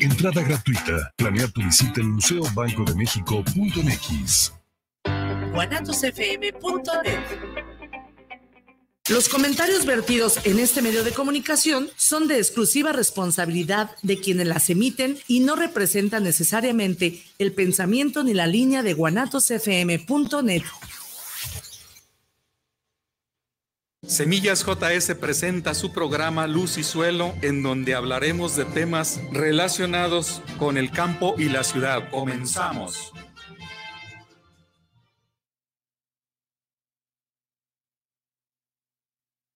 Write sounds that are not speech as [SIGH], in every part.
Entrada gratuita. Planea tu visita en museobancodemexico.mx. guanatosfm.net los comentarios vertidos en este medio de comunicación son de exclusiva responsabilidad de quienes las emiten y no representan necesariamente el pensamiento ni la línea de guanatosfm.net. Semillas JS presenta su programa Luz y Suelo, en donde hablaremos de temas relacionados con el campo y la ciudad. Comenzamos.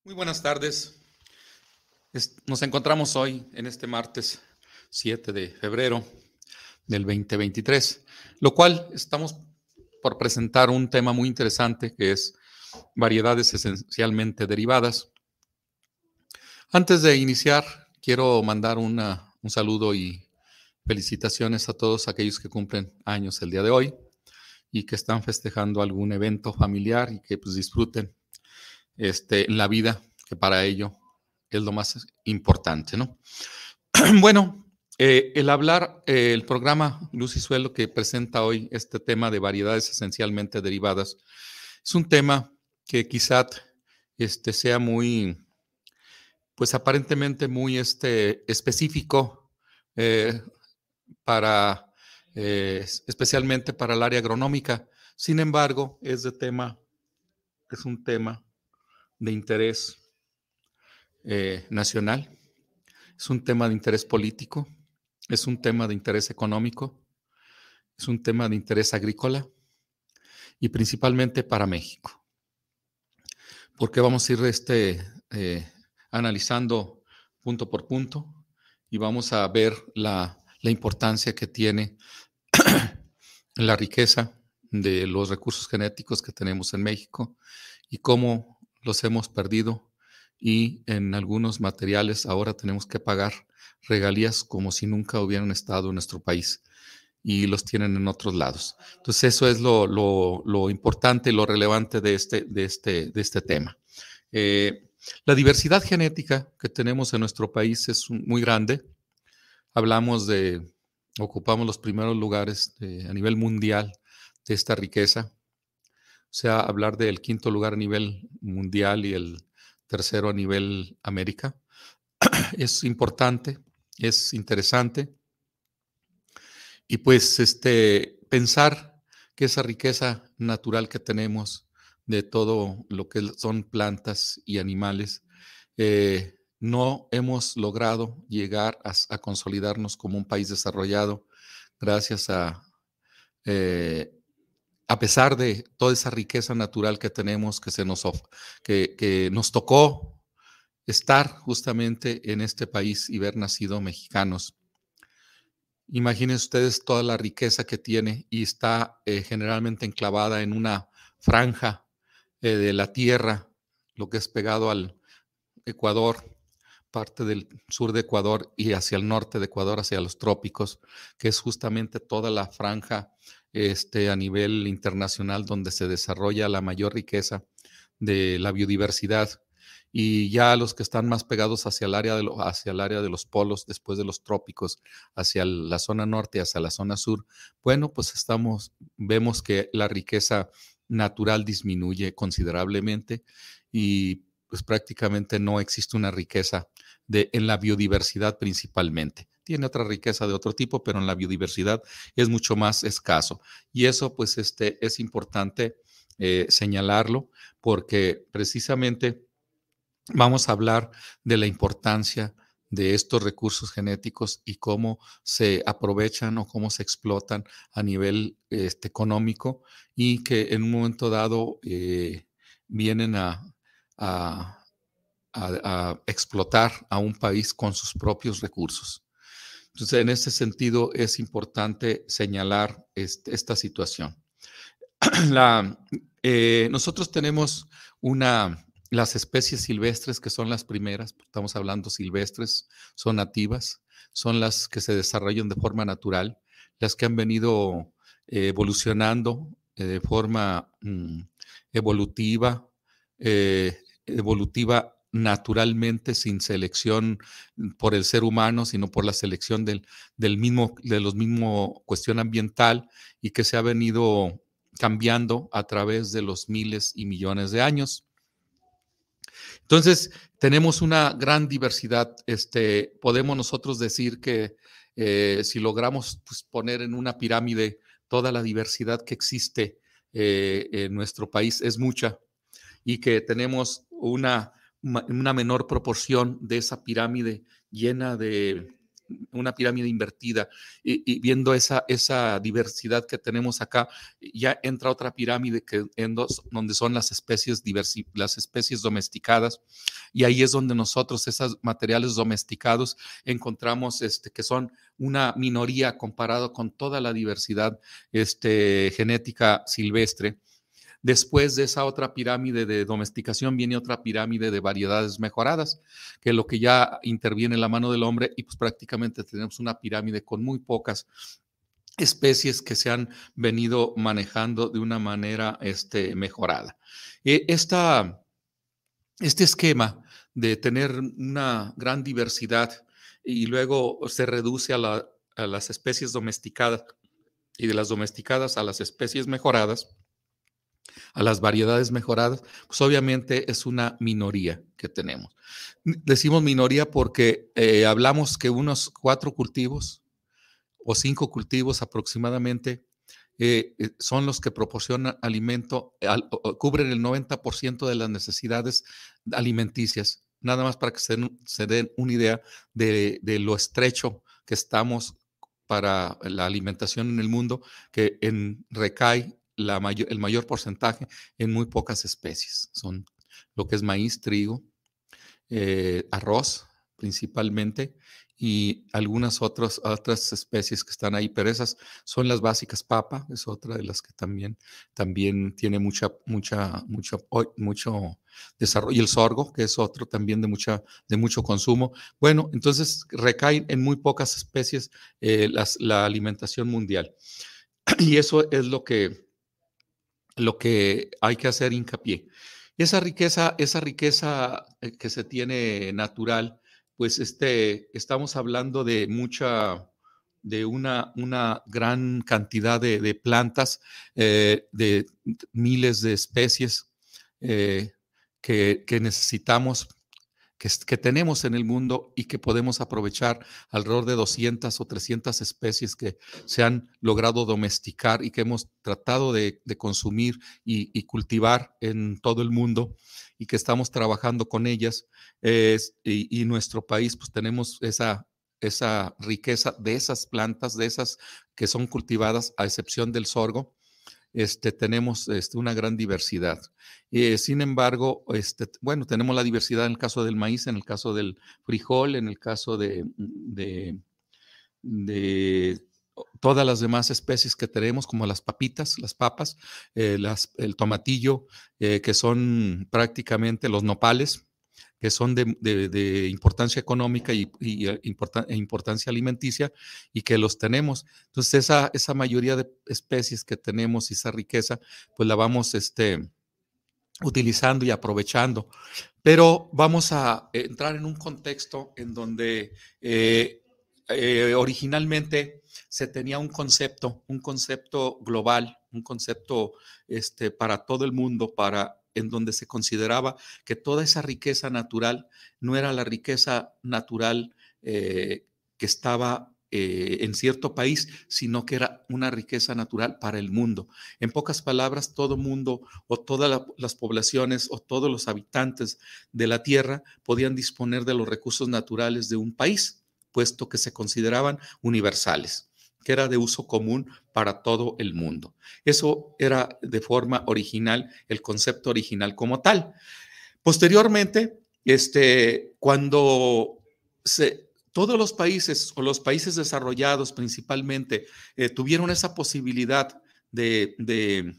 Muy buenas tardes. Nos encontramos hoy en este martes 7 de febrero del 2023, lo cual estamos por presentar un tema muy interesante que es variedades esencialmente derivadas. Antes de iniciar, quiero mandar un saludo y felicitaciones a todos aquellos que cumplen años el día de hoy y que están festejando algún evento familiar y que pues, disfruten este, la vida, que para ello es lo más importante, [CLEARS THROAT] bueno, eh, el hablar, eh, el programa Luz y Suelo que presenta hoy este tema de variedades esencialmente derivadas, es un tema que quizá este, sea muy, pues aparentemente muy este, específico eh, para, eh, especialmente para el área agronómica. Sin embargo, es de tema, es un tema de interés eh, nacional, es un tema de interés político, es un tema de interés económico, es un tema de interés agrícola y principalmente para México porque vamos a ir este, eh, analizando punto por punto y vamos a ver la, la importancia que tiene [CLEARS THROAT] la riqueza de los recursos genéticos que tenemos en México y cómo los hemos perdido y en algunos materiales ahora tenemos que pagar regalías como si nunca hubieran estado en nuestro país y los tienen en otros lados. Entonces, eso es lo, importante y lo relevante de este, de este, de este tema. Eh, la diversidad genética que tenemos en nuestro país es muy grande. Hablamos de, ocupamos los primeros lugares a nivel mundial de esta riqueza. O sea, hablar del quinto lugar a nivel mundial y el tercero a nivel América [CLEARS THROAT] es importante, es interesante y pues este, pensar que esa riqueza natural que tenemos de todo lo que son plantas y animales, eh, no hemos logrado llegar a, consolidarnos como un país desarrollado gracias a, eh, a pesar de toda esa riqueza natural que tenemos, que, se nos, que, que nos tocó estar justamente en este país y ver nacido mexicanos. Imaginen ustedes toda la riqueza que tiene y está eh, generalmente enclavada en una franja eh, de la tierra, lo que es pegado al Ecuador, parte del sur de Ecuador y hacia el norte de Ecuador, hacia los trópicos, que es justamente toda la franja este, a nivel internacional donde se desarrolla la mayor riqueza de la biodiversidad y ya los que están más pegados hacia el área de, hacia el área de los polos, después de los trópicos, hacia la zona norte, hacia la zona sur, bueno, pues estamos, vemos que la riqueza natural disminuye considerablemente y pues prácticamente no existe una riqueza de, en la biodiversidad principalmente. Tiene otra riqueza de otro tipo, pero en la biodiversidad es mucho más escaso. Y eso pues este, es importante eh, señalarlo porque precisamente vamos a hablar de la importancia de estos recursos genéticos y cómo se aprovechan o cómo se explotan a nivel este, económico y que en un momento dado eh, vienen a, explotar a un país con sus propios recursos. Entonces, en este sentido es importante señalar esta situación. [CLEARS THROAT] Eh, nosotros tenemos una las especies silvestres, que son las primeras, estamos hablando silvestres, son nativas, son las que se desarrollan de forma natural, las que han venido eh, evolucionando eh, de forma mm, evolutiva, eh, evolutiva naturalmente sin selección por el ser humano, sino por la selección del, mismo, de los mismo cuestión ambiental y que se ha venido cambiando a través de los miles y millones de años. Entonces, tenemos una gran diversidad. Este, podemos nosotros decir que eh, si logramos pues, poner en una pirámide toda la diversidad que existe eh, en nuestro país, es mucha, y que tenemos una, una menor proporción de esa pirámide llena de una pirámide invertida y, viendo esa, diversidad que tenemos acá, ya entra otra pirámide que, en dos, donde son las especies, las especies domesticadas y ahí es donde nosotros esos materiales domesticados encontramos este, que son una minoría comparado con toda la diversidad este, genética silvestre Después de esa otra pirámide de domesticación viene otra pirámide de variedades mejoradas, que es lo que ya interviene en la mano del hombre y pues prácticamente tenemos una pirámide con muy pocas especies que se han venido manejando de una manera este, mejorada. Eh, este esquema de tener una gran diversidad y luego se reduce a las especies domesticadas y de las domesticadas a las especies mejoradas, a las variedades mejoradas, pues obviamente es una minoría que tenemos. Decimos minoría porque eh, hablamos que unos cuatro cultivos o cinco cultivos aproximadamente eh, eh, son los que proporcionan alimento, cubren el 90% de las necesidades alimenticias. Nada más para que se, den una idea de, lo estrecho que estamos para la alimentación en el mundo, que en, recae el mayor porcentaje en muy pocas especies. Son lo que es maíz, trigo, eh, arroz principalmente y algunas otras, otras especies que están ahí, pero esas son las básicas. Papa es otra de las que también, también tiene mucha, mucha, mucho, mucho desarrollo. Y el sorgo, que es otro también de, mucha, de mucho consumo. Bueno, entonces recae en muy pocas especies eh, las, la alimentación mundial. [CLEARS THROAT] Y eso es lo que lo que hay que hacer hincapié. Esa riqueza, esa riqueza eh, que se tiene natural, pues este, estamos hablando de mucha, de una, una gran cantidad de, plantas, eh, de miles de especies eh, que, que necesitamos que, tenemos en el mundo y que podemos aprovechar alrededor de 200 o 300 especies que se han logrado domesticar y que hemos tratado de, consumir y, cultivar en todo el mundo y que estamos trabajando con ellas. y, y nuestro país, pues tenemos esa, esa riqueza de esas plantas, de esas que son cultivadas, a excepción del sorgo, este, tenemos este, una gran diversidad. Eh, sin embargo, este, bueno, tenemos la diversidad en el caso del maíz, en el caso del frijol, en el caso de, todas las demás especies que tenemos, como las papitas, las papas, eh, el tomatillo, eh, que son prácticamente los nopales, que son de, importancia económica y, eh, e importancia alimenticia y que los tenemos. Entonces, esa, mayoría de especies que tenemos y esa riqueza, pues la vamos este, utilizando y aprovechando. Pero vamos a entrar en un contexto en donde eh, eh, originalmente se tenía un concepto, un concepto global, un concepto este, para todo el mundo, para en donde se consideraba que toda esa riqueza natural no era la riqueza natural eh, que estaba eh, en cierto país, sino que era una riqueza natural para el mundo. En pocas palabras, todo mundo o todas las poblaciones o todos los habitantes de la tierra podían disponer de los recursos naturales de un país, puesto que se consideraban universales que era de uso común para todo el mundo. Eso era de forma original, el concepto original como tal. Posteriormente, este, cuando se, todos los países o los países desarrollados principalmente eh, tuvieron esa posibilidad de,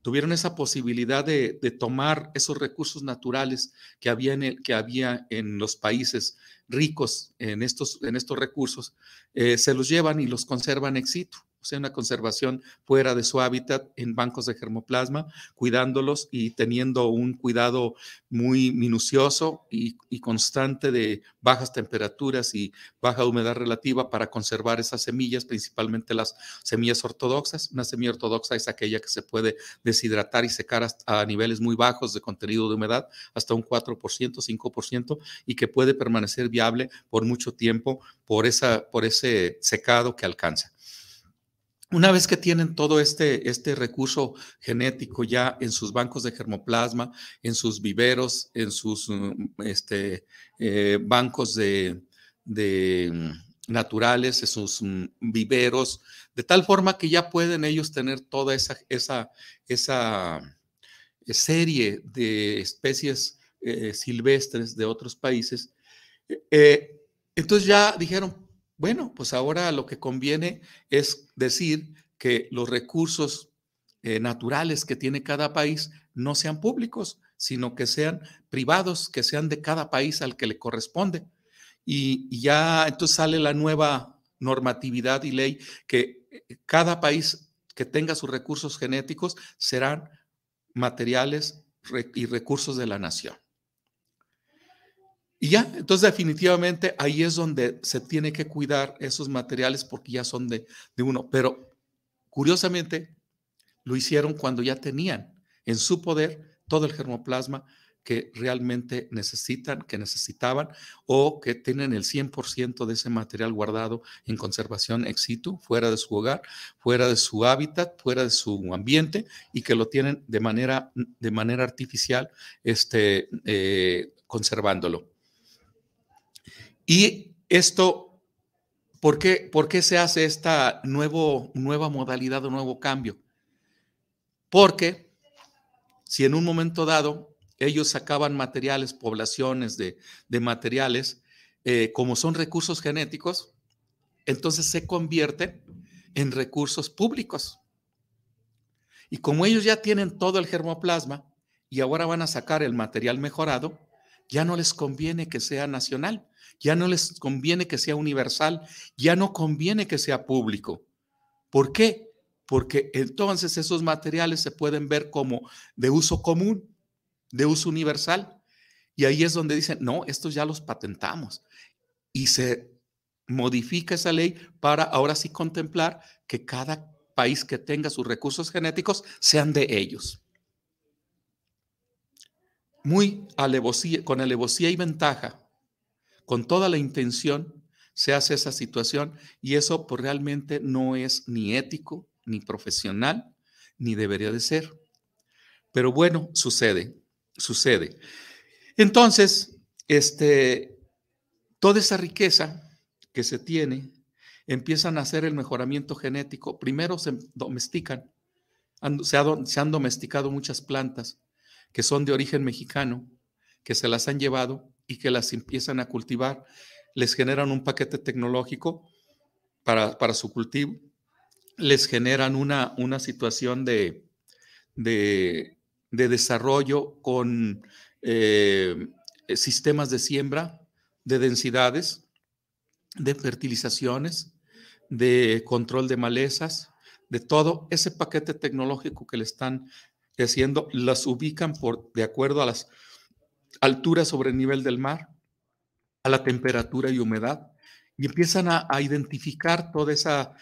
tuvieron esa posibilidad de, tomar esos recursos naturales que había en, que había en los países ricos en estos, en estos recursos, eh, se los llevan y los conservan éxito o sea, una conservación fuera de su hábitat en bancos de germoplasma, cuidándolos y teniendo un cuidado muy minucioso y, constante de bajas temperaturas y baja humedad relativa para conservar esas semillas, principalmente las semillas ortodoxas. Una semilla ortodoxa es aquella que se puede deshidratar y secar a niveles muy bajos de contenido de humedad, hasta un 4%, 5%, y que puede permanecer viable por mucho tiempo por, esa, por ese secado que alcanza. Una vez que tienen todo este, este recurso genético ya en sus bancos de germoplasma, en sus viveros, en sus mm, este, eh, bancos de, mm, naturales, en sus mm, viveros, de tal forma que ya pueden ellos tener toda esa, esa, esa eh, serie de especies eh, silvestres de otros países. entonces ya dijeron, bueno, pues ahora lo que conviene es decir que los recursos eh, naturales que tiene cada país no sean públicos, sino que sean privados, que sean de cada país al que le corresponde. Y, y ya entonces sale la nueva normatividad y ley que eh, cada país que tenga sus recursos genéticos serán materiales y recursos de la nación. Y ya, entonces definitivamente ahí es donde se tiene que cuidar esos materiales porque ya son de, uno. Pero curiosamente, lo hicieron cuando ya tenían en su poder todo el germoplasma que realmente necesitan, que necesitaban o que tienen el 100% de ese material guardado en conservación ex situ, fuera de su hogar, fuera de su hábitat, fuera de su ambiente y que lo tienen de manera, de manera artificial este, eh, conservándolo. Y esto, ¿por qué, se hace esta nuevo, nueva modalidad o nuevo cambio? Porque si en un momento dado ellos sacaban materiales, poblaciones de, materiales, eh, como son recursos genéticos, entonces se convierte en recursos públicos. Y como ellos ya tienen todo el germoplasma y ahora van a sacar el material mejorado, ya no les conviene que sea nacional, ya no les conviene que sea universal, ya no conviene que sea público. ¿Por qué? Porque entonces esos materiales se pueden ver como de uso común, de uso universal. Y ahí es donde dicen, no, estos ya los patentamos. Y se modifica esa ley para ahora sí contemplar que cada país que tenga sus recursos genéticos sean de ellos muy alevosía, con alevosía y ventaja, con toda la intención, se hace esa situación y eso pues, realmente no es ni ético, ni profesional, ni debería de ser. Pero bueno, sucede, sucede. Entonces, este, toda esa riqueza que se tiene, empiezan a hacer el mejoramiento genético. Primero se domestican, se han domesticado muchas plantas que son de origen mexicano, que se las han llevado y que las empiezan a cultivar. Les generan un paquete tecnológico para, su cultivo, les generan una, una situación de, de, desarrollo con eh, sistemas de siembra, de densidades, de fertilizaciones, de control de malezas, de todo ese paquete tecnológico que le están haciendo, las ubican por, de acuerdo a las alturas sobre nivel del mar, a la temperatura y humedad, y empiezan a, identificar todas esa,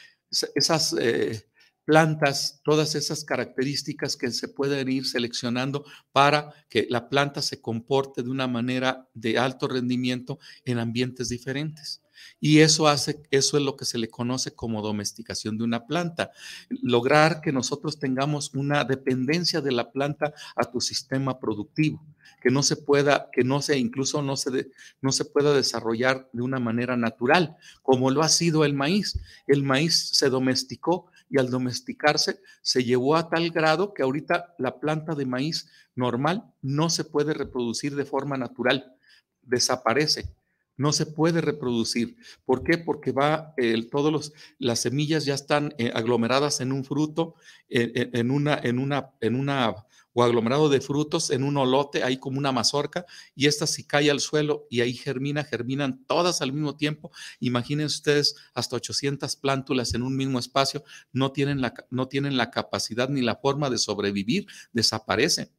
esas eh, plantas, todas esas características que se pueden ir seleccionando para que la planta se comporte de una manera de alto rendimiento en ambientes diferentes. Y eso hace, eso es lo que se le conoce como domesticación de una planta. Lograr que nosotros tengamos una dependencia de la planta a tu sistema productivo, que no se pueda, que no se, incluso no se, no se pueda desarrollar de una manera natural, como lo ha sido el maíz. El maíz se domesticó y al domesticarse se llevó a tal grado que ahorita la planta de maíz normal no se puede reproducir de forma natural, desaparece no se puede reproducir. ¿Por qué? Porque va, todos los, las semillas ya están eh, aglomeradas en un fruto, en, una, en una, en una, o aglomerado de frutos, en un olote, ahí como una mazorca, y esta si cae al suelo y ahí germina, germinan todas al mismo tiempo. Imagínense ustedes hasta 800 plántulas en un mismo espacio, no tienen la, no tienen la capacidad ni la forma de sobrevivir, desaparecen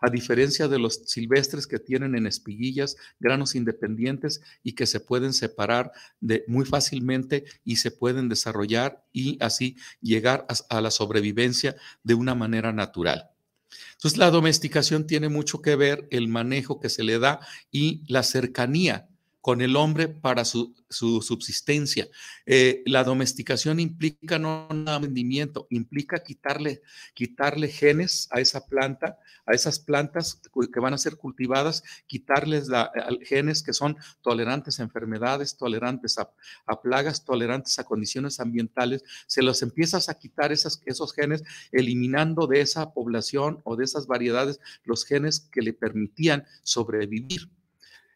a diferencia de los silvestres que tienen en espiguillas granos independientes y que se pueden separar de, muy fácilmente y se pueden desarrollar y así llegar a, la sobrevivencia de una manera natural. Entonces la domesticación tiene mucho que ver el manejo que se le da y la cercanía con el hombre para su, subsistencia. Eh, la domesticación implica no un rendimiento, implica quitarle, quitarle genes a esa planta, a esas plantas que van a ser cultivadas, quitarles genes que son tolerantes a enfermedades, tolerantes a, plagas, tolerantes a condiciones ambientales. Se los empiezas a quitar esas, esos genes, eliminando de esa población o de esas variedades los genes que le permitían sobrevivir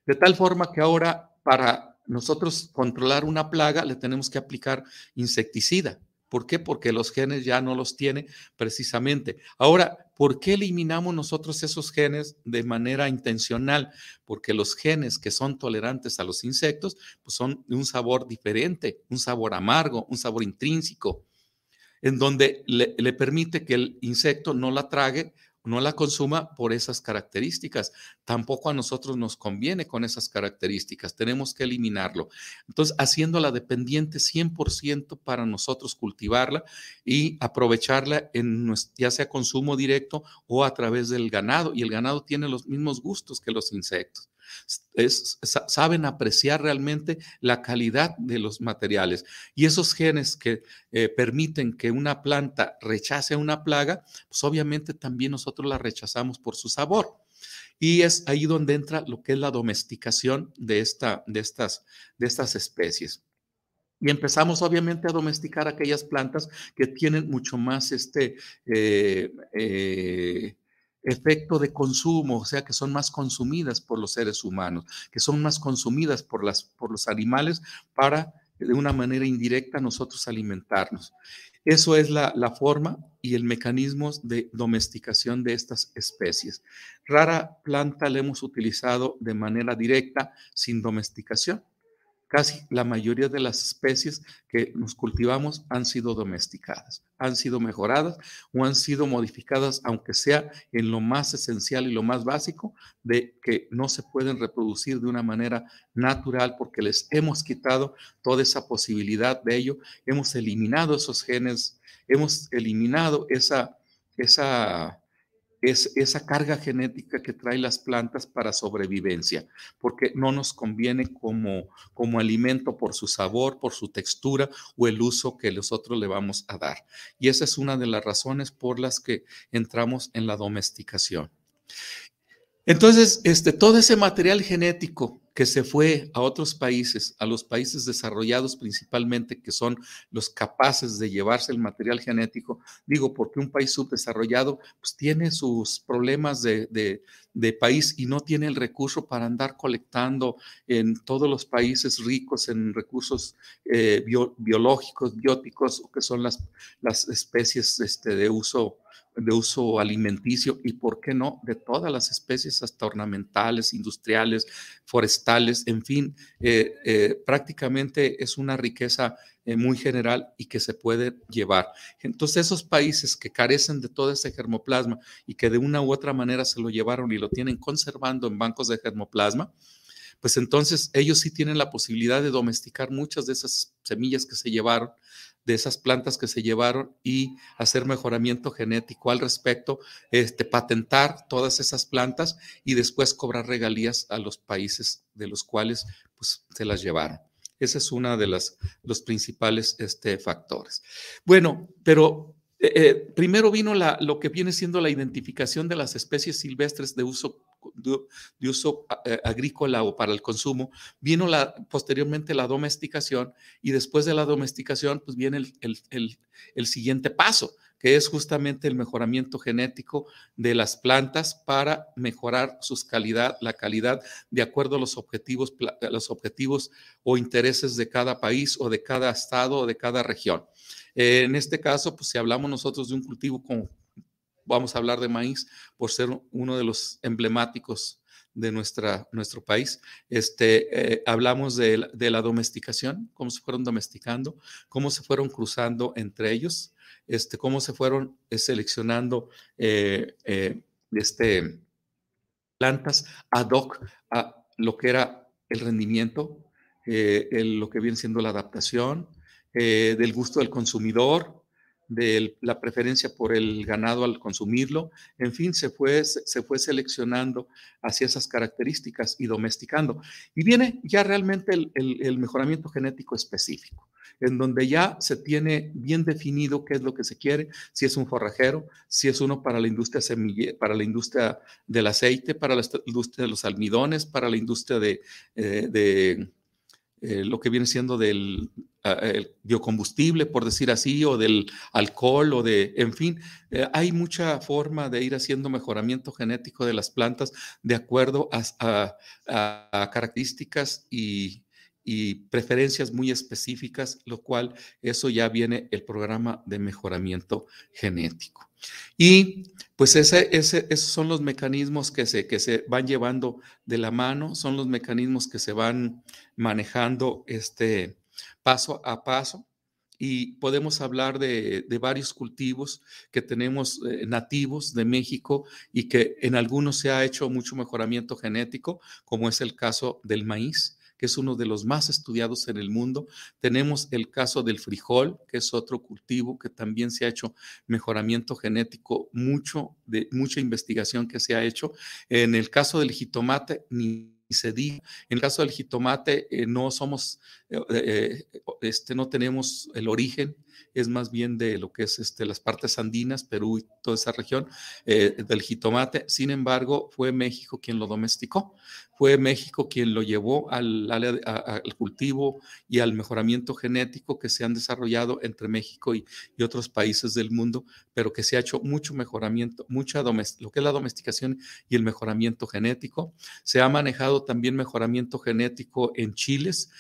de tal forma que ahora para nosotros controlar una plaga le tenemos que aplicar insecticida. ¿Por qué? Porque los genes ya no los tiene precisamente. Ahora, ¿por qué eliminamos nosotros esos genes de manera intencional? Porque los genes que son tolerantes a los insectos pues son de un sabor diferente, un sabor amargo, un sabor intrínseco, en donde le permite que el insecto no la trague no la consuma por esas características. Tampoco a nosotros nos conviene con esas características. Tenemos que eliminarlo. Entonces, haciéndola dependiente 100% para nosotros cultivarla y aprovecharla en ya sea consumo directo o a través del ganado. Y el ganado tiene los mismos gustos que los insectos es, saben apreciar realmente la calidad de los materiales. Y esos genes que eh, permiten que una planta rechace una plaga, pues obviamente también nosotros la rechazamos por su sabor. Y es ahí donde entra lo que es la domesticación de, esta, de, estas, de estas especies. Y empezamos obviamente a domesticar aquellas plantas que tienen mucho más este, eh, eh, efecto de consumo, o sea, que son más consumidas por los seres humanos, que son más consumidas por, las, por los animales para, de una manera indirecta, nosotros alimentarnos. Eso es la, la forma y el mecanismo de domesticación de estas especies. Rara planta la hemos utilizado de manera directa sin domesticación, Casi la mayoría de las especies que nos cultivamos han sido domesticadas, han sido mejoradas o han sido modificadas, aunque sea en lo más esencial y lo más básico, de que no se pueden reproducir de una manera natural porque les hemos quitado toda esa posibilidad de ello, hemos eliminado esos genes, hemos eliminado esa, esa esa carga genética que traen las plantas para sobrevivencia, porque no nos conviene como, como alimento por su sabor, por su textura o el uso que nosotros le vamos a dar. Y esa es una de las razones por las que entramos en la domesticación. Entonces, este, todo ese material genético que se fue a otros países, a los países desarrollados principalmente, que son los capaces de llevarse el material genético. Digo, porque un país subdesarrollado pues, tiene sus problemas de, país y no tiene el recurso para andar colectando en todos los países ricos en recursos eh, biológicos, bióticos, que son las, las especies este, de uso de uso alimenticio y, ¿por qué no?, de todas las especies, hasta ornamentales, industriales, forestales, en fin, eh, eh, prácticamente es una riqueza eh, muy general y que se puede llevar. Entonces, esos países que carecen de todo ese germoplasma y que de una u otra manera se lo llevaron y lo tienen conservando en bancos de germoplasma, pues entonces ellos sí tienen la posibilidad de domesticar muchas de esas semillas que se llevaron de esas plantas que se llevaron y hacer mejoramiento genético al respecto, este, patentar todas esas plantas y después cobrar regalías a los países de los cuales pues, se las llevaron. Ese es uno de las, los principales este, factores. Bueno, pero eh, eh, primero vino lo que viene siendo la identificación de las especies silvestres de uso, de, uso eh, agrícola o para el consumo, vino posteriormente la domesticación y después de la domesticación pues viene el, siguiente paso, que es justamente el mejoramiento genético de las plantas para mejorar su calidad, la calidad de acuerdo a los objetivos, los objetivos o intereses de cada país o de cada estado o de cada región. Eh, en este caso, pues si hablamos nosotros de un cultivo como vamos a hablar de maíz por ser uno de los emblemáticos de nuestra, nuestro país. Este, eh, hablamos de, la domesticación, cómo se fueron domesticando, cómo se fueron cruzando entre ellos, este, cómo se fueron eh, seleccionando este, plantas ad hoc a lo que era el rendimiento, lo que viene siendo la adaptación, eh, del gusto del consumidor, de la preferencia por el ganado al consumirlo. En fin, se fue, se fue seleccionando hacia esas características y domesticando. Y viene ya realmente el, mejoramiento genético específico, en donde ya se tiene bien definido qué es lo que se quiere, si es un forrajero, si es uno para la industria semille, para la industria del aceite, para la industria de los almidones, para la industria de eh, eh, lo que viene siendo del ah, biocombustible, por decir así, o del alcohol, o de, en fin, eh, hay mucha forma de ir haciendo mejoramiento genético de las plantas de acuerdo a, a características y y preferencias muy específicas, lo cual eso ya viene el programa de mejoramiento genético. Y pues ese, ese, esos son los mecanismos que se, que se van llevando de la mano, son los mecanismos que se van manejando este paso a paso y podemos hablar de, de, varios cultivos que tenemos eh, nativos de México y que en algunos se ha hecho mucho mejoramiento genético, como es el caso del maíz que es uno de los más estudiados en el mundo. Tenemos el caso del frijol, que es otro cultivo que también se ha hecho mejoramiento genético, mucho de, mucha investigación que se ha hecho. En el caso del jitomate, ni se diga. En el caso del jitomate, eh, no somos eh, eh, este, no tenemos el origen, es más bien de lo que es este, las partes andinas, Perú y toda esa región eh, del jitomate. Sin embargo, fue México quien lo domesticó, fue México quien lo llevó al, al, cultivo y al mejoramiento genético que se han desarrollado entre México y, otros países del mundo, pero que se ha hecho mucho mejoramiento, mucha lo que es la domesticación y el mejoramiento genético. Se ha manejado también mejoramiento genético en chiles,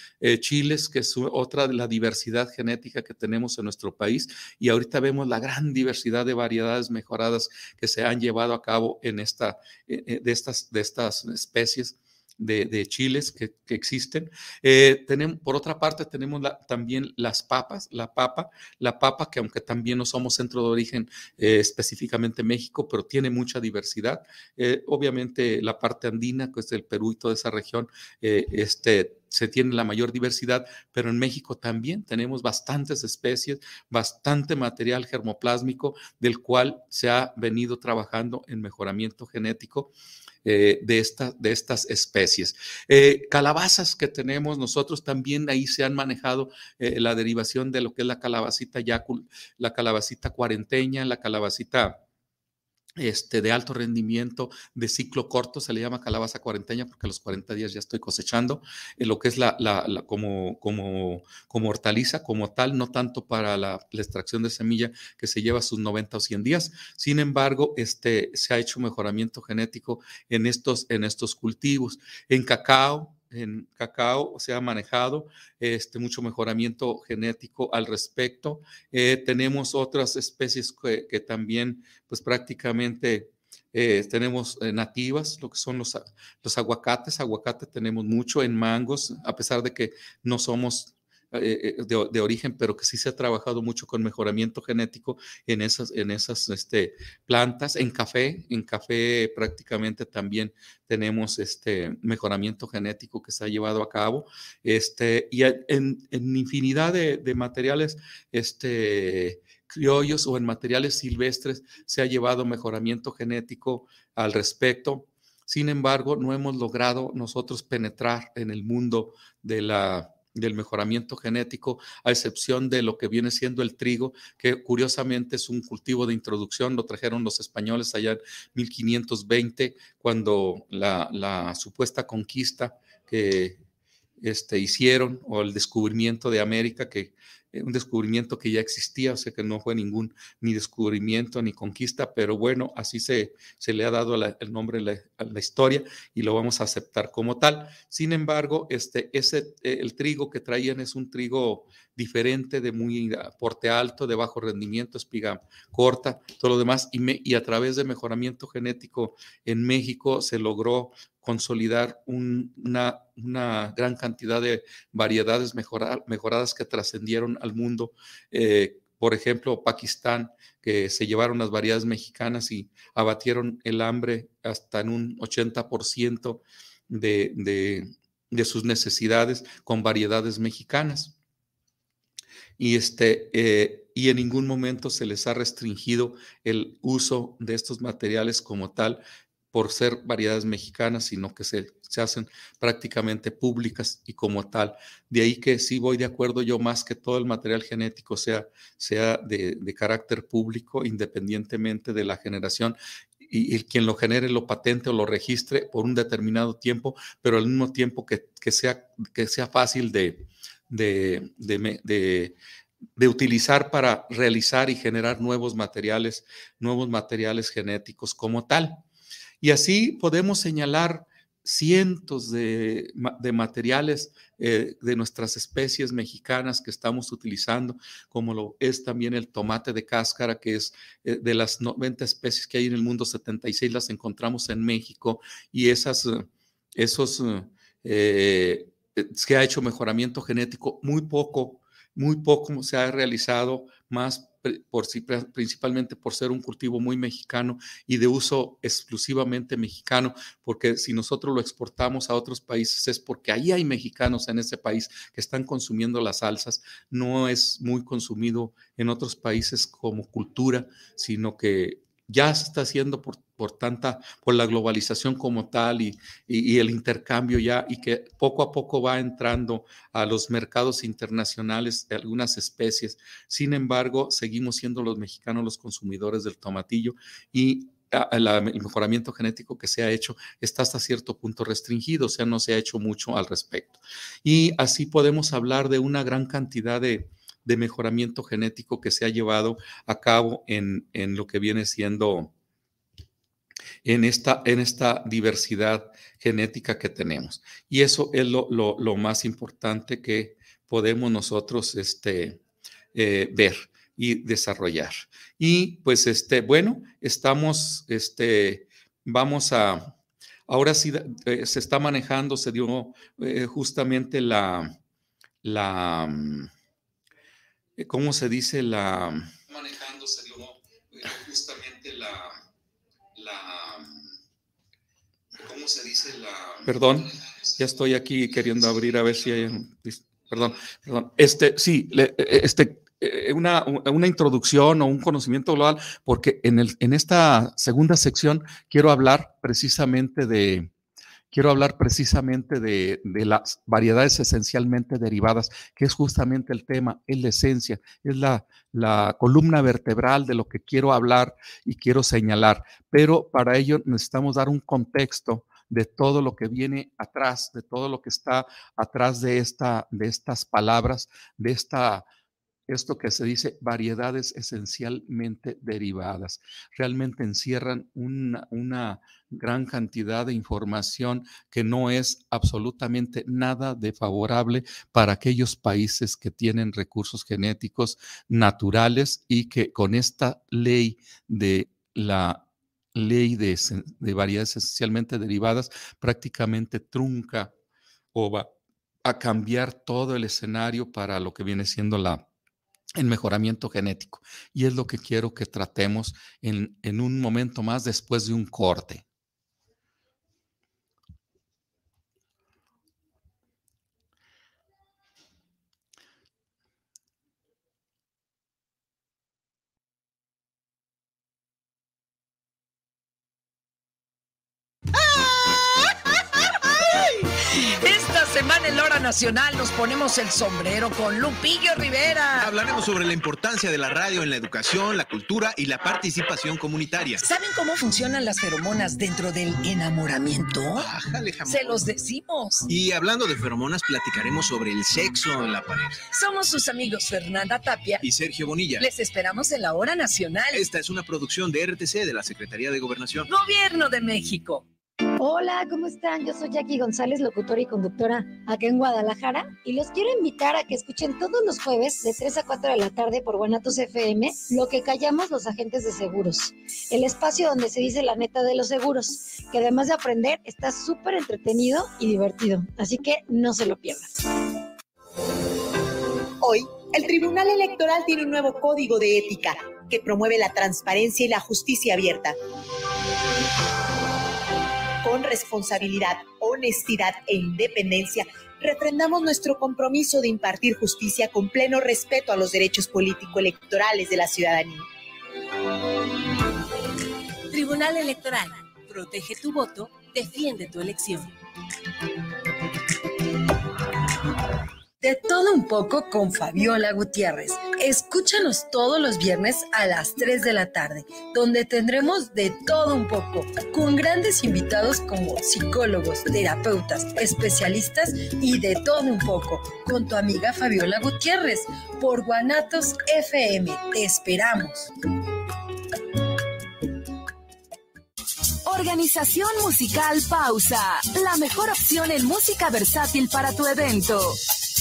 chiles que es otra de la diversidad genética que tenemos en nuestro país. Y ahorita vemos la gran diversidad de variedades mejoradas que se han llevado a cabo en esta, eh, eh, de, estas, de estas especies de, chiles que, existen. Eh, tenemos, por otra parte, tenemos también las papas, la papa, la papa que aunque también no somos centro de origen eh, específicamente México, pero tiene mucha diversidad. Eh, obviamente la parte andina, que es el Perú y toda esa región, este, se tiene la mayor diversidad, pero en México también tenemos bastantes especies, bastante material germoplásmico del cual se ha venido trabajando en mejoramiento genético eh, de, de estas especies. Eh, calabazas que tenemos nosotros también ahí se han manejado eh, la derivación de lo que es la calabacita yacul, la calabacita cuarenteña, la calabacita este, de alto rendimiento, de ciclo corto, se le llama calabaza cuarenteña porque a los 40 días ya estoy cosechando, eh, lo que es la, como, como, como hortaliza, como tal, no tanto para la, extracción de semilla que se lleva sus 90 o 100 días. Sin embargo, este, se ha hecho mejoramiento genético en estos, en estos cultivos. En cacao, en cacao se ha manejado, este, mucho mejoramiento genético al respecto. Eh, tenemos otras especies que, también, pues prácticamente eh, tenemos eh, nativas, lo que son los, los aguacates, aguacate tenemos mucho en mangos, a pesar de que no somos eh, eh, de, origen, pero que sí se ha trabajado mucho con mejoramiento genético en esas, en esas este, plantas, en café, en café prácticamente también tenemos este mejoramiento genético que se ha llevado a cabo, este, y en, infinidad de, de, materiales, este, criollos o en materiales silvestres se ha llevado mejoramiento genético al respecto. Sin embargo, no hemos logrado nosotros penetrar en el mundo de la, del mejoramiento genético, a excepción de lo que viene siendo el trigo, que curiosamente es un cultivo de introducción, lo trajeron los españoles allá en 1520, cuando la, supuesta conquista que este, hicieron o el descubrimiento de América que eh, un descubrimiento que ya existía, o sea que no fue ningún ni descubrimiento ni conquista, pero bueno, así se, se le ha dado el nombre a la historia y lo vamos a aceptar como tal. Sin embargo, este, ese, eh, el trigo que traían es un trigo diferente de muy porte alto, de bajo rendimiento, espiga corta, todo lo demás, y, a través de mejoramiento genético en México se logró consolidar una, gran cantidad de variedades mejoradas que trascendieron al mundo. Eh, por ejemplo, Pakistán, que se llevaron las variedades mexicanas y abatieron el hambre hasta en un 80% de, de, de sus necesidades con variedades mexicanas y, este, eh, y en ningún momento se les ha restringido el uso de estos materiales como tal por ser variedades mexicanas, sino que se, hacen prácticamente públicas y como tal. De ahí que sí voy de acuerdo yo más que todo el material genético sea, sea de, carácter público, independientemente de la generación y, quien lo genere, lo patente o lo registre por un determinado tiempo, pero al mismo tiempo que sea, que sea fácil de, de, utilizar para realizar y generar nuevos materiales, nuevos materiales genéticos como tal. Y así podemos señalar cientos de, materiales eh, de nuestras especies mexicanas que estamos utilizando, como lo es también el tomate de cáscara, que es eh, de las 90 especies que hay en el mundo, 76 las encontramos en México y esas, eh, esos se ha hecho mejoramiento genético muy poco, muy poco se ha realizado más por, principalmente por ser un cultivo muy mexicano y de uso exclusivamente mexicano, porque si nosotros lo exportamos a otros países es porque ahí hay mexicanos en ese país que están consumiendo las salsas, no es muy consumido en otros países como cultura, sino que ya se está haciendo por, tanta, por la globalización como tal y, el intercambio ya, y que poco a poco va entrando a los mercados internacionales de algunas especies. Sin embargo, seguimos siendo los mexicanos los consumidores del tomatillo y ah, ah, el mejoramiento genético que se ha hecho está hasta cierto punto restringido, o sea, no se ha hecho mucho al respecto. Y así podemos hablar de una gran cantidad de, de mejoramiento genético que se ha llevado a cabo en, lo que viene siendo en esta, en esta diversidad genética que tenemos. Y eso es lo, más importante que podemos nosotros este, eh, ver y desarrollar. Y pues, este, bueno, estamos, este, vamos a, ahora sí eh, se está manejando, se dio eh, justamente la, la, mm, eh, ¿cómo se dice la...? Mm, manejándose, ¿no? Eh, justamente la, mm, ¿Cómo se dice la...? Mm, perdón, ya estoy aquí queriendo abrir a ver si hay... Perdón, perdón. Este, sí, eh, este, una, una, introducción o un conocimiento global, porque en, el, en esta segunda sección quiero hablar precisamente de, quiero hablar precisamente de, las variedades esencialmente derivadas, que es justamente el tema, es la esencia, es la, la columna vertebral de lo que quiero hablar y quiero señalar. Pero para ello necesitamos dar un contexto de todo lo que viene atrás, de todo lo que está atrás de, esta, de estas palabras, de esta esto que se dice variedades esencialmente derivadas. Realmente encierran una, gran cantidad de información que no es absolutamente nada de favorable para aquellos países que tienen recursos genéticos naturales y que con esta ley de la ley de variedades esencialmente derivadas prácticamente trunca o va a cambiar todo el escenario para lo que viene siendo la en mejoramiento genético. Y es lo que quiero que tratemos en, en un momento más después de un corte. semana en la hora nacional nos ponemos el sombrero con Lupillo Rivera. Hablaremos sobre la importancia de la radio en la educación, la cultura y la participación comunitaria. ¿Saben cómo funcionan las feromonas dentro del enamoramiento? Se los decimos. Y hablando de feromonas, platicaremos sobre el sexo en la pareja. Somos sus amigos Fernanda Tapia y Sergio Bonilla. Les esperamos en la hora nacional. Esta es una producción de RTC de la Secretaría de Gobernación. Gobierno de México. Hola, ¿cómo están? Yo soy Jackie González, locutora y conductora acá en Guadalajara y los quiero invitar a que escuchen todos los jueves de 3 a 4 de la tarde por Guanatos FM lo que callamos los agentes de seguros, el espacio donde se dice la neta de los seguros, que además de aprender está súper entretenido y divertido, así que no se lo pierdan. Hoy, el Tribunal Electoral tiene un nuevo código de ética que promueve la transparencia y la justicia abierta con responsabilidad, honestidad e independencia, refrendamos nuestro compromiso de impartir justicia con pleno respeto a los derechos político-electorales de la ciudadanía. Tribunal Electoral, protege tu voto, defiende tu elección. De todo un poco con Fabiola Gutiérrez. Escúchanos todos los viernes a las 3 de la tarde, donde tendremos de todo un poco, con grandes invitados como psicólogos, terapeutas, especialistas y de todo un poco, con tu amiga Fabiola Gutiérrez, por Guanatos FM. Te esperamos. Organización Musical Pausa, la mejor opción en música versátil para tu evento.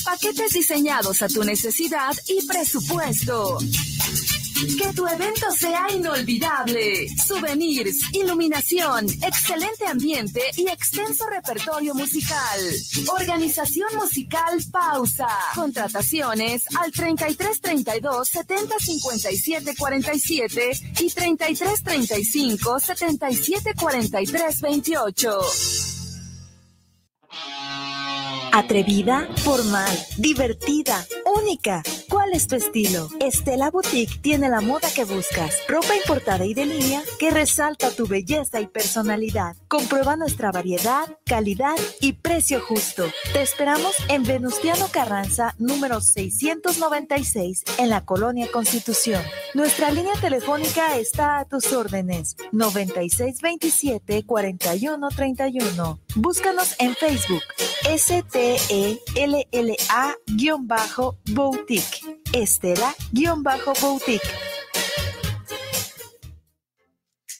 Paquetes diseñados a tu necesidad y presupuesto. Que tu evento sea inolvidable. Souvenirs, iluminación, excelente ambiente y extenso repertorio musical. Organización musical Pausa. Contrataciones al 3332 705747 47 y 3335 774328 Atrevida, formal, divertida, única. ¿Cuál es tu estilo? Estela Boutique tiene la moda que buscas, ropa importada y de línea que resalta tu belleza y personalidad. Comprueba nuestra variedad, calidad y precio justo. Te esperamos en Venustiano Carranza, número 696, en la Colonia Constitución. Nuestra línea telefónica está a tus órdenes, 9627 4131. Búscanos en Facebook, STELLA-Boutique, Estela-Boutique.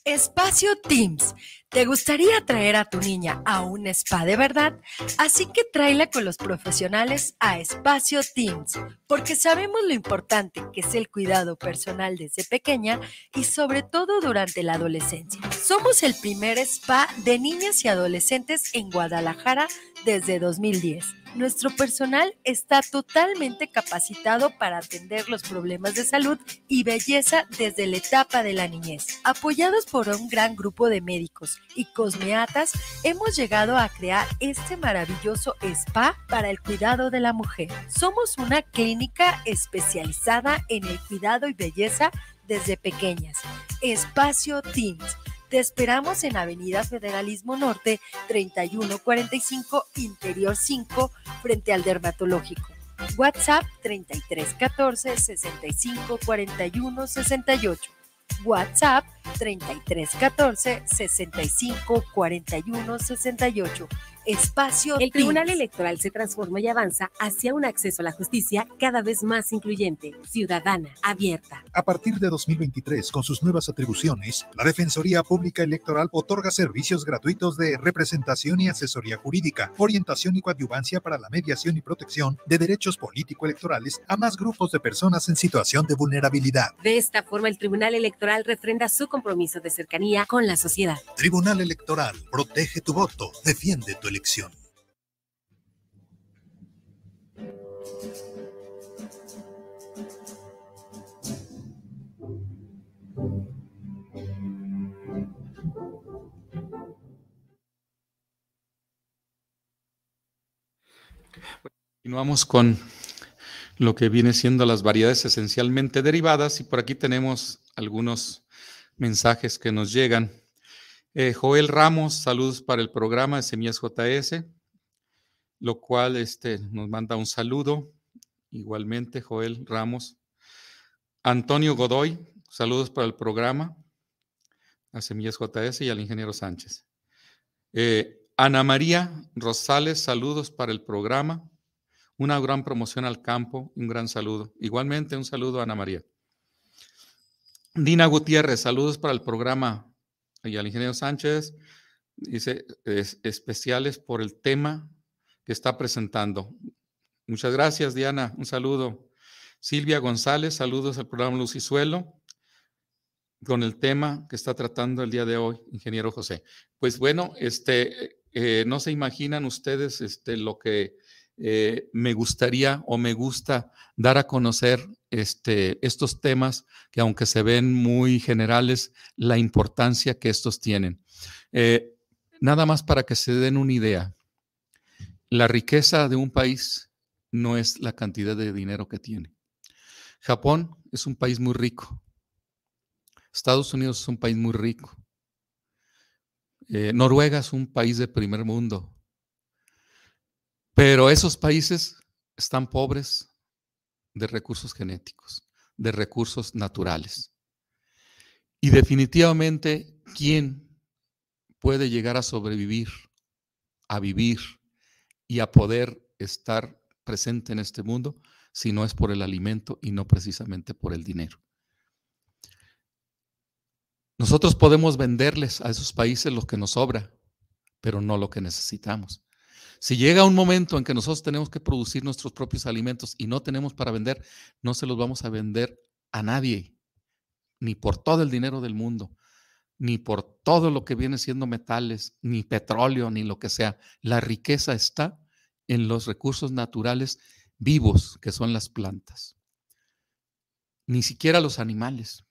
Espacio Teams ¿Te gustaría traer a tu niña a un spa de verdad? Así que tráela con los profesionales a Espacio Teams, porque sabemos lo importante que es el cuidado personal desde pequeña y sobre todo durante la adolescencia. Somos el primer spa de niñas y adolescentes en Guadalajara desde 2010. Nuestro personal está totalmente capacitado para atender los problemas de salud y belleza desde la etapa de la niñez, apoyados por un gran grupo de médicos y cosmeatas, hemos llegado a crear este maravilloso spa para el cuidado de la mujer. Somos una clínica especializada en el cuidado y belleza desde pequeñas. Espacio Teams Te esperamos en Avenida Federalismo Norte 3145 Interior 5 frente al dermatológico. WhatsApp 3314 65 68. WhatsApp 3314 65 41 68 espacio. El Tribunal Electoral se transforma y avanza hacia un acceso a la justicia cada vez más incluyente, ciudadana, abierta. A partir de 2023, con sus nuevas atribuciones, la Defensoría Pública Electoral otorga servicios gratuitos de representación y asesoría jurídica, orientación y coadyuvancia para la mediación y protección de derechos político-electorales a más grupos de personas en situación de vulnerabilidad. De esta forma, el Tribunal Electoral refrenda su compromiso de cercanía con la sociedad. Tribunal Electoral, protege tu voto, defiende tu elección. Continuamos con lo que viene siendo las variedades esencialmente derivadas y por aquí tenemos algunos mensajes que nos llegan. Eh, Joel Ramos, saludos para el programa de Semillas JS, lo cual este, nos manda un saludo. Igualmente, Joel Ramos. Antonio Godoy, saludos para el programa a Semillas JS y al ingeniero Sánchez. Eh, Ana María Rosales, saludos para el programa. Una gran promoción al campo, un gran saludo. Igualmente, un saludo a Ana María. Dina Gutiérrez, saludos para el programa y al ingeniero Sánchez, dice, especiales por el tema que está presentando. Muchas gracias, Diana. Un saludo. Silvia González, saludos al programa Luz y Suelo con el tema que está tratando el día de hoy, ingeniero José. Pues bueno, este, eh, no se imaginan ustedes este, lo que eh, me gustaría o me gusta dar a conocer este, estos temas que aunque se ven muy generales, la importancia que estos tienen. Eh, nada más para que se den una idea, la riqueza de un país no es la cantidad de dinero que tiene. Japón es un país muy rico. Estados Unidos es un país muy rico. Eh, Noruega es un país de primer mundo. Pero esos países están pobres de recursos genéticos, de recursos naturales. Y definitivamente, ¿quién puede llegar a sobrevivir, a vivir y a poder estar presente en este mundo si no es por el alimento y no precisamente por el dinero? Nosotros podemos venderles a esos países lo que nos sobra, pero no lo que necesitamos. Si llega un momento en que nosotros tenemos que producir nuestros propios alimentos y no tenemos para vender, no se los vamos a vender a nadie, ni por todo el dinero del mundo, ni por todo lo que viene siendo metales, ni petróleo, ni lo que sea. La riqueza está en los recursos naturales vivos, que son las plantas. Ni siquiera los animales,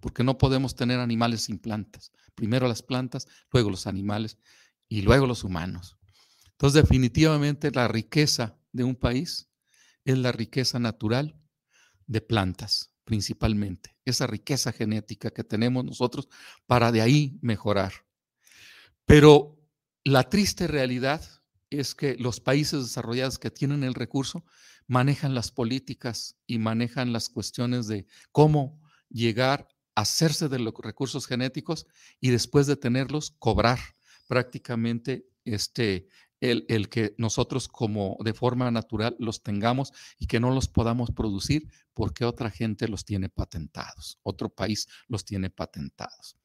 porque no podemos tener animales sin plantas. Primero las plantas, luego los animales y luego los humanos. Entonces, definitivamente la riqueza de un país es la riqueza natural de plantas, principalmente, esa riqueza genética que tenemos nosotros para de ahí mejorar. Pero la triste realidad es que los países desarrollados que tienen el recurso manejan las políticas y manejan las cuestiones de cómo llegar a hacerse de los recursos genéticos y después de tenerlos cobrar prácticamente este, el, que nosotros como de forma natural los tengamos y que no los podamos producir porque otra gente los tiene patentados, otro país los tiene patentados.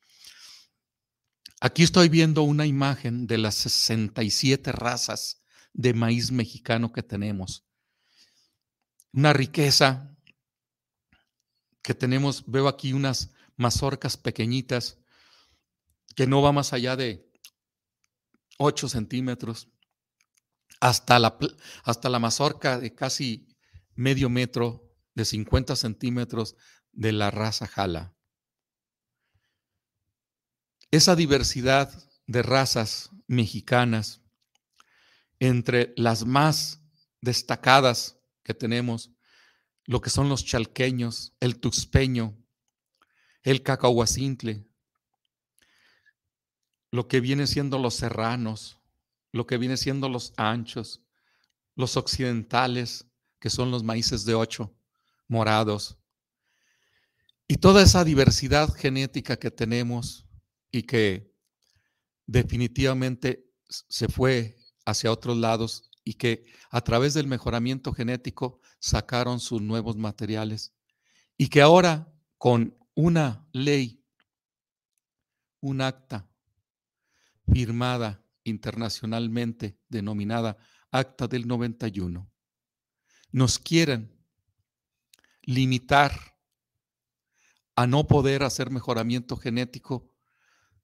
Aquí estoy viendo una imagen de las 67 razas de maíz mexicano que tenemos. Una riqueza que tenemos, veo aquí unas mazorcas pequeñitas que no va más allá de 8 centímetros, hasta la, mazorca de casi medio metro, de 50 centímetros de la raza jala. Esa diversidad de razas mexicanas, entre las más destacadas que tenemos, lo que son los chalqueños, el tuxpeño, el cacahuacintle, lo que viene siendo los serranos, lo que viene siendo los anchos, los occidentales, que son los maíces de ocho, morados. Y toda esa diversidad genética que tenemos y que definitivamente se fue hacia otros lados y que a través del mejoramiento genético sacaron sus nuevos materiales y que ahora con una ley, un acta firmada internacionalmente denominada Acta del 91, nos quieran limitar a no poder hacer mejoramiento genético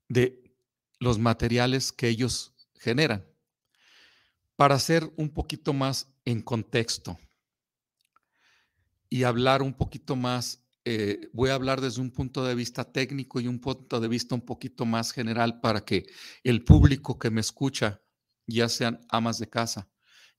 de los materiales que ellos generan. Para ser un poquito más en contexto y hablar un poquito más eh, voy a hablar desde un punto de vista técnico y un punto de vista un poquito más general para que el público que me escucha, ya sean amas de casa,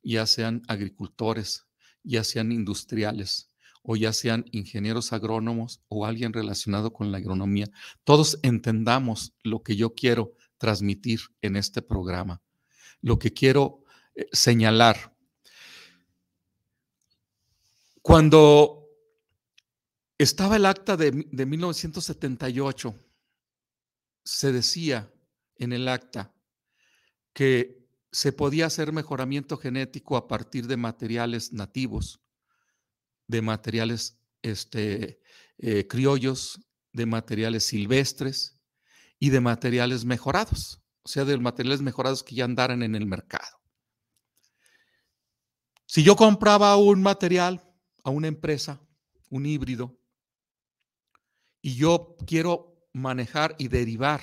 ya sean agricultores, ya sean industriales o ya sean ingenieros agrónomos o alguien relacionado con la agronomía, todos entendamos lo que yo quiero transmitir en este programa, lo que quiero eh, señalar. Cuando estaba el acta de, 1978. Se decía en el acta que se podía hacer mejoramiento genético a partir de materiales nativos, de materiales este, eh, criollos, de materiales silvestres y de materiales mejorados, o sea, de materiales mejorados que ya andaran en el mercado. Si yo compraba un material a una empresa, un híbrido, y yo quiero manejar y derivar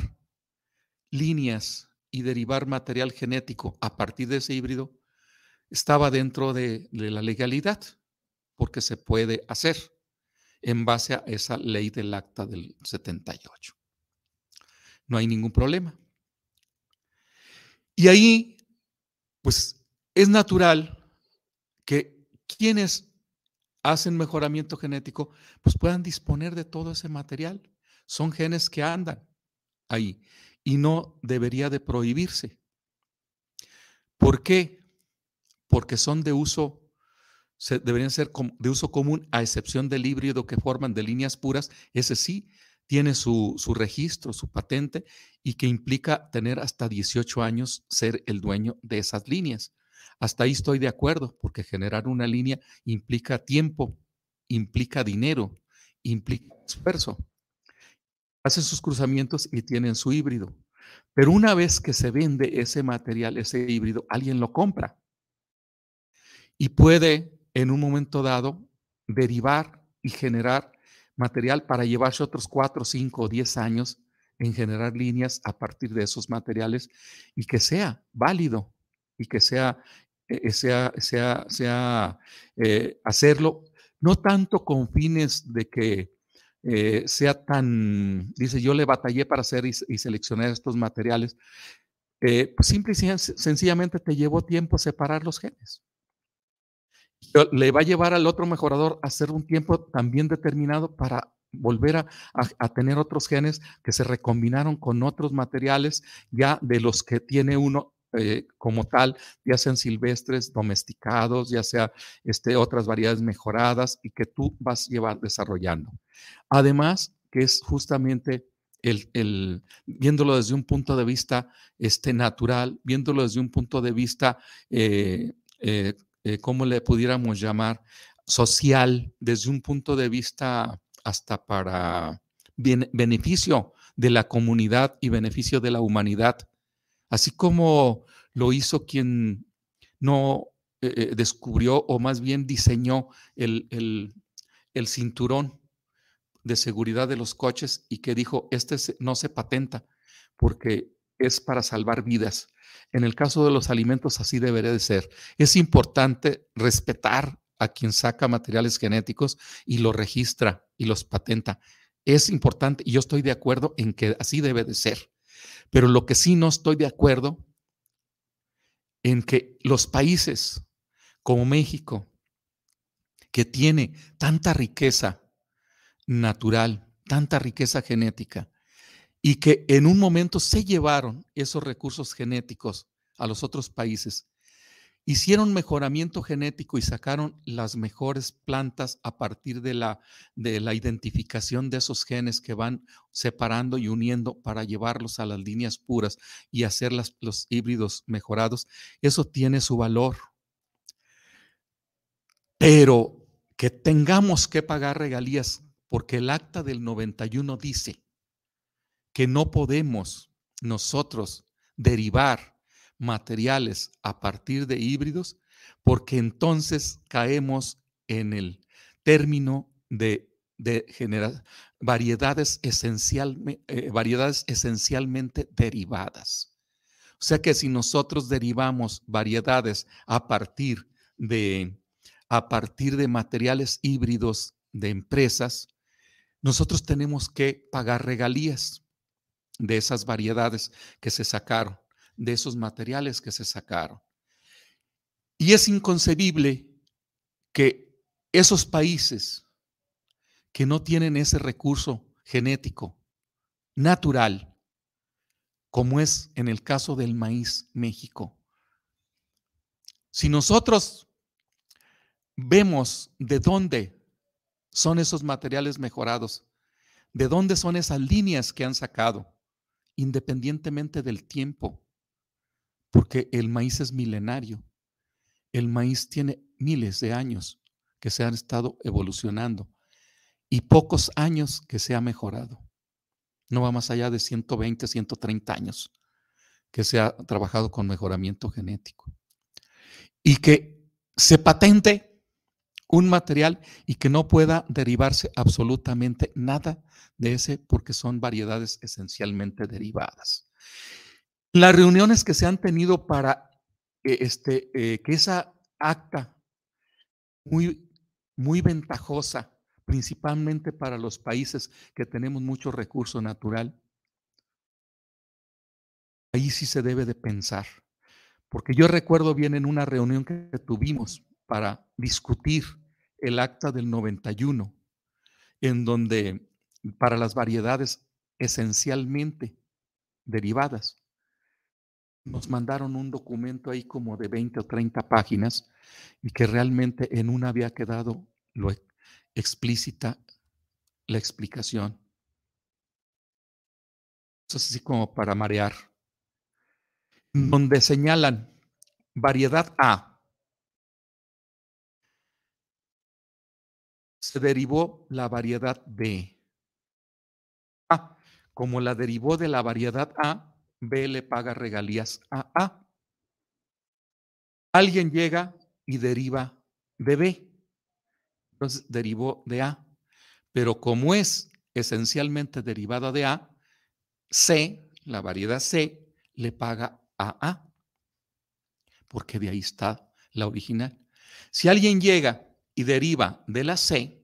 líneas y derivar material genético a partir de ese híbrido, estaba dentro de, la legalidad, porque se puede hacer en base a esa ley del acta del 78. No hay ningún problema. Y ahí, pues es natural que quienes hacen mejoramiento genético, pues puedan disponer de todo ese material. Son genes que andan ahí y no debería de prohibirse. ¿Por qué? Porque son de uso, deberían ser de uso común a excepción del híbrido que forman de líneas puras. Ese sí tiene su, su registro, su patente y que implica tener hasta 18 años ser el dueño de esas líneas. Hasta ahí estoy de acuerdo, porque generar una línea implica tiempo, implica dinero, implica esfuerzo. Hacen sus cruzamientos y tienen su híbrido. Pero una vez que se vende ese material, ese híbrido, alguien lo compra y puede en un momento dado derivar y generar material para llevarse otros cuatro, cinco o diez años en generar líneas a partir de esos materiales y que sea válido y que sea eh, eh, sea, sea, sea eh, hacerlo, no tanto con fines de que sea tan, dice, yo le batallé para hacer y, seleccionar estos materiales, pues simple y sencillamente te llevó tiempo separar los genes. Le va a llevar al otro mejorador a hacer un tiempo también determinado para volver a, tener otros genes que se recombinaron con otros materiales ya de los que tiene uno eh, como tal, ya sean silvestres, domesticados, ya sea este, otras variedades mejoradas y que tú vas a llevar desarrollando. Además, que es justamente el, viéndolo desde un punto de vista este, natural, viéndolo desde un punto de vista, como eh, eh, ¿cómo le pudiéramos llamar? Social, desde un punto de vista hasta para beneficio de la comunidad y beneficio de la humanidad así como lo hizo quien no eh, eh, descubrió o más bien diseñó el, el, cinturón de seguridad de los coches y que dijo, este no se patenta porque es para salvar vidas. En el caso de los alimentos así debería de ser. Es importante respetar a quien saca materiales genéticos y los registra y los patenta. Es importante y yo estoy de acuerdo en que así debe de ser. Pero lo que sí no estoy de acuerdo en que los países como México, que tiene tanta riqueza natural, tanta riqueza genética, y que en un momento se llevaron esos recursos genéticos a los otros países hicieron mejoramiento genético y sacaron las mejores plantas a partir de la, de la identificación de esos genes que van separando y uniendo para llevarlos a las líneas puras y hacer los híbridos mejorados. Eso tiene su valor. Pero que tengamos que pagar regalías, porque el acta del 91 dice que no podemos nosotros derivar materiales a partir de híbridos, porque entonces caemos en el término de, generar variedades, eh, variedades esencialmente derivadas. O sea que si nosotros derivamos variedades a partir de, a partir de materiales híbridos de empresas, nosotros tenemos que pagar regalías de esas variedades que se sacaron de esos materiales que se sacaron. Y es inconcebible que esos países que no tienen ese recurso genético natural, como es en el caso del maíz México, si nosotros vemos de dónde son esos materiales mejorados, de dónde son esas líneas que han sacado, independientemente del tiempo, porque el maíz es milenario. El maíz tiene miles de años que se han estado evolucionando y pocos años que se ha mejorado. No va más allá de 120, 130 años que se ha trabajado con mejoramiento genético. Y que se patente un material y que no pueda derivarse absolutamente nada de ese porque son variedades esencialmente derivadas. Las reuniones que se han tenido para eh, este, eh, que esa acta muy, muy ventajosa, principalmente para los países que tenemos mucho recurso natural, ahí sí se debe de pensar. Porque yo recuerdo bien en una reunión que tuvimos para discutir el acta del 91, en donde para las variedades esencialmente derivadas, nos mandaron un documento ahí como de 20 o 30 páginas y que realmente en una había quedado lo explícita la explicación. Es así como para marear. Donde señalan variedad A. Se derivó la variedad B. Ah, como la derivó de la variedad A, B le paga regalías a A. Alguien llega y deriva de B. Entonces derivó de A. Pero como es esencialmente derivada de A, C, la variedad C, le paga a A. Porque de ahí está la original. Si alguien llega y deriva de la C,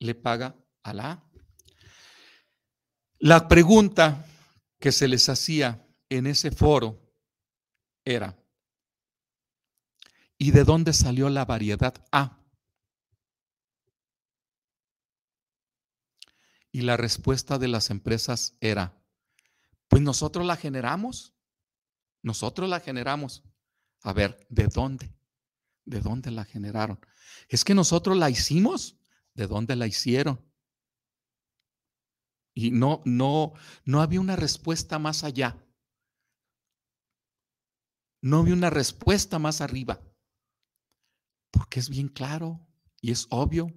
le paga a la A. La pregunta que se les hacía en ese foro era, ¿y de dónde salió la variedad A? Y la respuesta de las empresas era, pues nosotros la generamos, nosotros la generamos. A ver, ¿de dónde? ¿De dónde la generaron? Es que nosotros la hicimos, ¿de dónde la hicieron? Y no, no, no había una respuesta más allá. No había una respuesta más arriba. Porque es bien claro y es obvio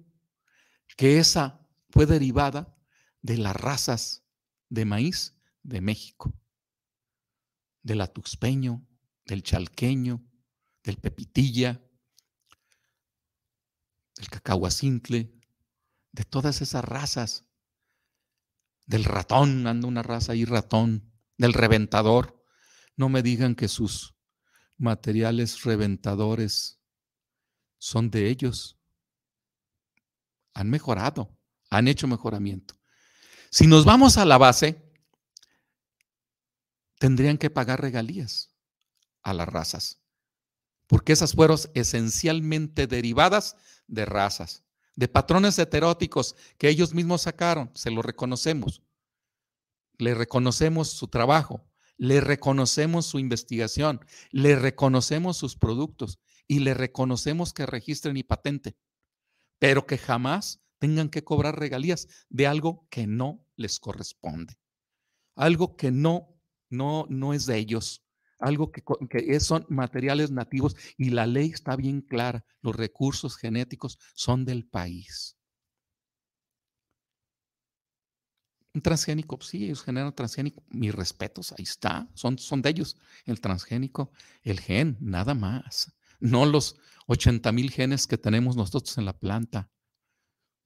que esa fue derivada de las razas de maíz de México, del atuxpeño, del chalqueño, del pepitilla, del cacahuacintle, de todas esas razas del ratón, anda una raza ahí ratón, del reventador. No me digan que sus materiales reventadores son de ellos. Han mejorado, han hecho mejoramiento. Si nos vamos a la base, tendrían que pagar regalías a las razas, porque esas fueron esencialmente derivadas de razas de patrones heteróticos que ellos mismos sacaron, se lo reconocemos. Le reconocemos su trabajo, le reconocemos su investigación, le reconocemos sus productos y le reconocemos que registren y patente, pero que jamás tengan que cobrar regalías de algo que no les corresponde, algo que no no no es de ellos algo que, son materiales nativos y la ley está bien clara, los recursos genéticos son del país. Un transgénico, sí, ellos generan transgénico, mis respetos, ahí está, son, son de ellos. El transgénico, el gen, nada más. No los 80 mil genes que tenemos nosotros en la planta.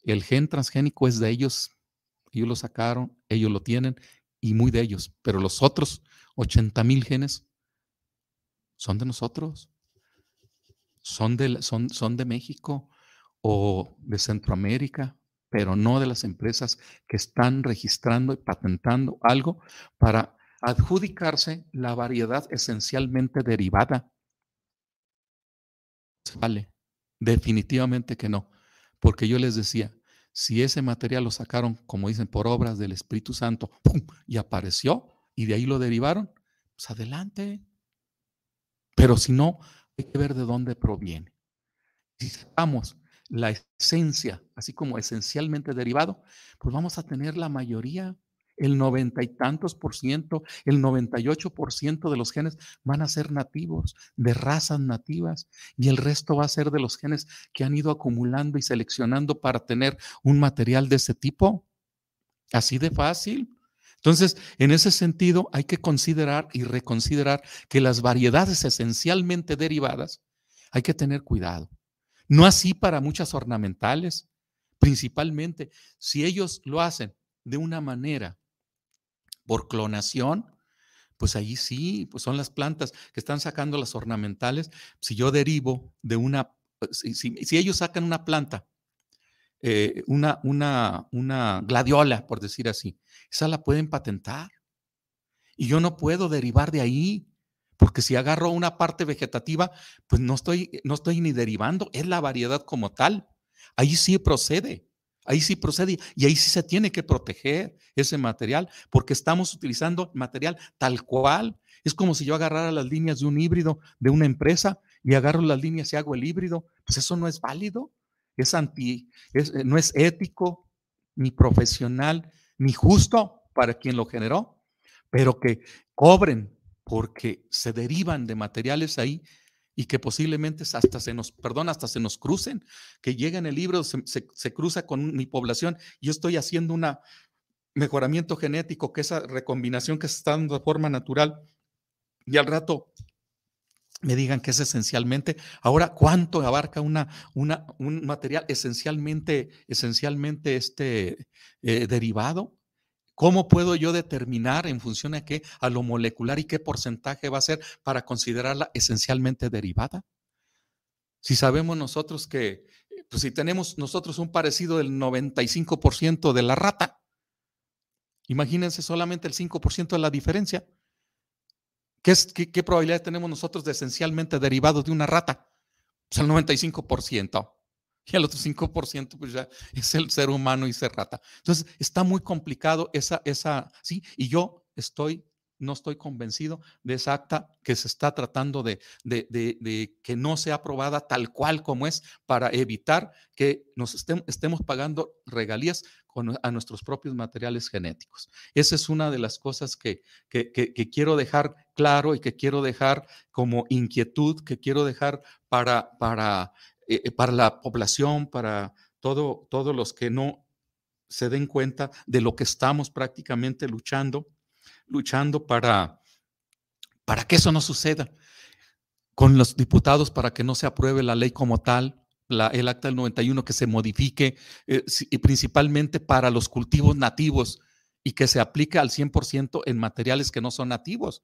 El gen transgénico es de ellos, ellos lo sacaron, ellos lo tienen y muy de ellos, pero los otros 80 mil genes son de nosotros, son de, son, son de México o de Centroamérica, pero no de las empresas que están registrando y patentando algo para adjudicarse la variedad esencialmente derivada. Vale, definitivamente que no, porque yo les decía, si ese material lo sacaron, como dicen, por obras del Espíritu Santo, ¡pum! y apareció, y de ahí lo derivaron, pues adelante, pero si no, hay que ver de dónde proviene. Si sacamos la esencia, así como esencialmente derivado, pues vamos a tener la mayoría, el noventa y tantos por ciento, el noventa y ocho por ciento de los genes van a ser nativos, de razas nativas, y el resto va a ser de los genes que han ido acumulando y seleccionando para tener un material de ese tipo. Así de fácil. Entonces, en ese sentido, hay que considerar y reconsiderar que las variedades esencialmente derivadas hay que tener cuidado. No así para muchas ornamentales, principalmente si ellos lo hacen de una manera por clonación, pues ahí sí, pues son las plantas que están sacando las ornamentales. Si yo derivo de una, eh, si ellos sacan una planta eh, una, una, una gladiola, por decir así. Esa la pueden patentar. Y yo no puedo derivar de ahí, porque si agarro una parte vegetativa, pues no estoy, no estoy ni derivando, es la variedad como tal. Ahí sí procede, ahí sí procede y ahí sí se tiene que proteger ese material, porque estamos utilizando material tal cual. Es como si yo agarrara las líneas de un híbrido de una empresa y agarro las líneas y hago el híbrido, pues eso no es válido anti, eh, no es ético, ni profesional, ni justo para quien lo generó, pero que cobren porque se derivan de materiales ahí y que posiblemente hasta se nos, perdón, hasta se nos crucen, que llega en el libro, se, cruza con mi población, yo estoy haciendo un mejoramiento genético, que esa recombinación que se está dando de forma natural, y al rato me digan que es esencialmente. Ahora, ¿cuánto abarca una, un material esencialmente, esencialmente este, eh, derivado? ¿Cómo puedo yo determinar en función a qué, a lo molecular y qué porcentaje va a ser para considerarla esencialmente derivada? Si sabemos nosotros que, pues si tenemos nosotros un parecido del 95% de la rata, imagínense solamente el 5% de la diferencia. ¿Qué, es, tenemos nosotros de esencialmente derivado de una rata? Pues el 95%. Y el otro 5% pues ya es el ser humano y ser rata. Entonces, está muy complicado esa, esa, ¿sí? Y yo estoy no estoy convencido de esa acta que se está tratando de, que no sea aprobada tal cual como es para evitar que nos estemos, pagando regalías a nuestros propios materiales genéticos. Esa es una de las cosas que, quiero dejar claro y que quiero dejar como inquietud, que quiero dejar para, eh, eh, para la población, para todo, todos los que no se den cuenta de lo que estamos prácticamente luchando luchando para, para que eso no suceda con los diputados para que no se apruebe la ley como tal, la, el acta del 91 que se modifique eh, y principalmente para los cultivos nativos y que se aplique al 100% en materiales que no son nativos.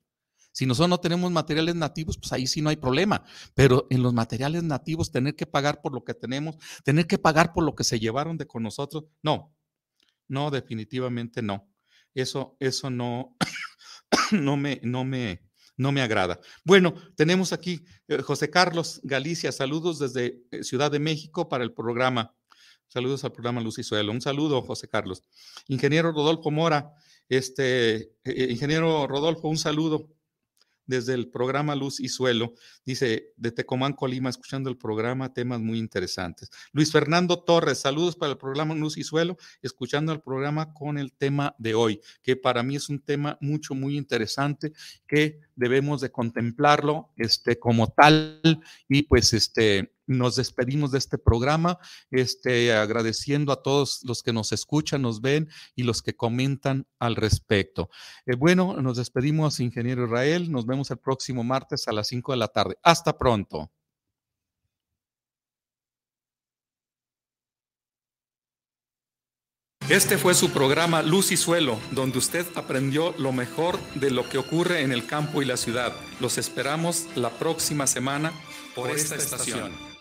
Si nosotros no tenemos materiales nativos, pues ahí sí no hay problema. Pero en los materiales nativos, tener que pagar por lo que tenemos, tener que pagar por lo que se llevaron de con nosotros, no. No, definitivamente no. Eso, eso no, [COUGHS] no me, no me, no me agrada. Bueno, tenemos aquí eh, José Carlos Galicia, saludos desde eh, Ciudad de México para el programa. Saludos al programa Luz y Suelo. Un saludo, José Carlos. Ingeniero Rodolfo Mora, este, eh, ingeniero Rodolfo, un saludo desde el programa Luz y Suelo, dice, de Tecomán, Colima, escuchando el programa, temas muy interesantes. Luis Fernando Torres, saludos para el programa Luz y Suelo, escuchando el programa con el tema de hoy, que para mí es un tema mucho, muy interesante, que debemos de contemplarlo este, como tal y pues este, nos despedimos de este programa, este, agradeciendo a todos los que nos escuchan, nos ven y los que comentan al respecto. Eh, bueno, nos despedimos, ingeniero Israel. Nos vemos el próximo martes a las 5 de la tarde. Hasta pronto. Este fue su programa Luz y Suelo, donde usted aprendió lo mejor de lo que ocurre en el campo y la ciudad. Los esperamos la próxima semana por, esta, estación.